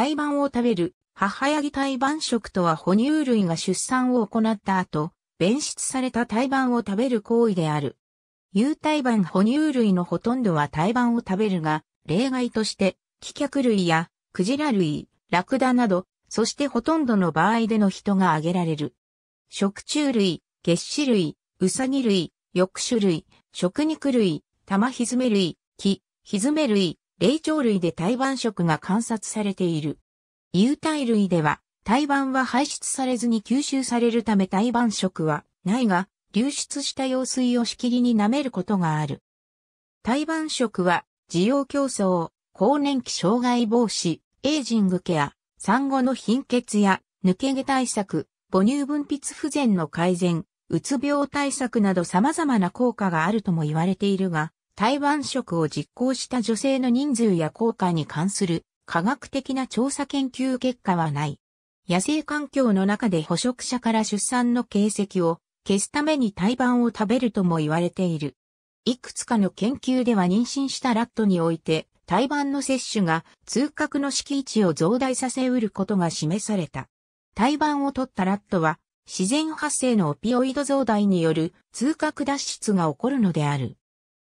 胎盤を食べる、母ヤギ胎盤食とは哺乳類が出産を行った後、便出された胎盤を食べる行為である。有胎盤哺乳類のほとんどは胎盤を食べるが、例外として、棄却類や、クジラ類、ラクダなど、そしてほとんどの場合での人が挙げられる。食虫類、月脂類、ウサギ類、翼種類、食肉類、玉ひずめ類、木、ひずめ類、霊長類で胎盤食が観察されている。有体類では、胎盤は排出されずに吸収されるため胎盤食はないが、流出した用水をしきりに舐めることがある。胎盤食は、需要競争、更年期障害防止、エイジングケア、産後の貧血や抜け毛対策、母乳分泌不全の改善、うつ病対策など様々な効果があるとも言われているが、台湾食を実行した女性の人数や効果に関する科学的な調査研究結果はない。野生環境の中で捕食者から出産の形跡を消すために胎盤を食べるとも言われている。いくつかの研究では妊娠したラットにおいて胎盤の摂取が通覚の敷地を増大させうることが示された。胎盤を取ったラットは自然発生のオピオイド増大による通核脱出が起こるのである。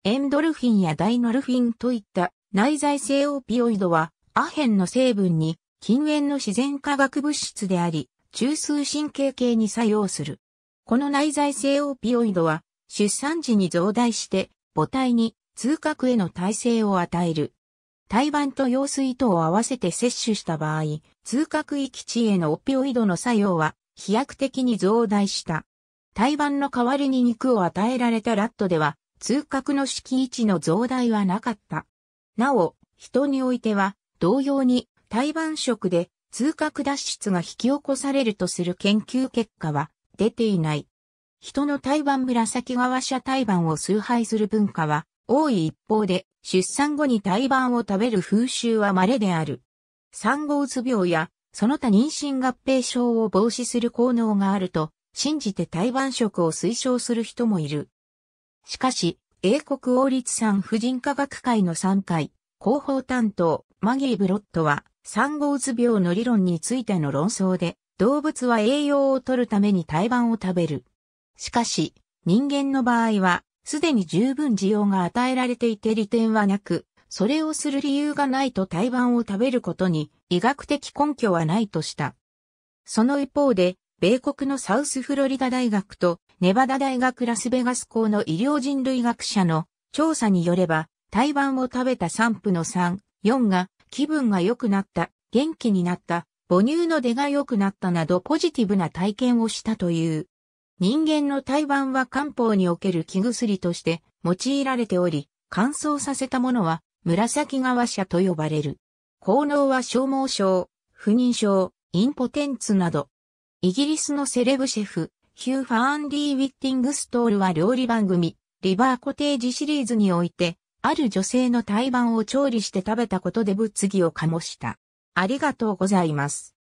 エンドルフィンやダイノルフィンといった内在性オピオイドはアヘンの成分に禁煙の自然化学物質であり、中枢神経系に作用する。この内在性オピオイドは出産時に増大して母体に痛覚への耐性を与える。胎盤と羊水とを合わせて摂取した場合、痛覚域地へのオピオイドの作用は飛躍的に増大した。胎盤の代わりに肉を与えられたラットでは、通格の敷地の増大はなかった。なお、人においては、同様に、胎盤食で通覚脱出が引き起こされるとする研究結果は出ていない。人の胎盤紫側社胎盤を崇拝する文化は多い一方で、出産後に胎盤を食べる風習は稀である。産後うつ病や、その他妊娠合併症を防止する効能があると、信じて胎盤食を推奨する人もいる。しかし、英国王立産婦人科学会の参会、広報担当、マギー・ブロットは、産後うつ病の理論についての論争で、動物は栄養を取るために胎盤を食べる。しかし、人間の場合は、すでに十分需要が与えられていて利点はなく、それをする理由がないと胎盤を食べることに医学的根拠はないとした。その一方で、米国のサウスフロリダ大学とネバダ大学ラスベガス校の医療人類学者の調査によれば、胎盤を食べた産婦の3、4が気分が良くなった、元気になった、母乳の出が良くなったなどポジティブな体験をしたという。人間の胎盤は漢方における気薬として用いられており、乾燥させたものは紫側社と呼ばれる。効能は消耗症、不妊症、インポテンツなど。イギリスのセレブシェフ、ヒュー・ファン・ィー・ウィッティングストールは料理番組、リバーコテージシリーズにおいて、ある女性の胎盤を調理して食べたことで物議を醸した。ありがとうございます。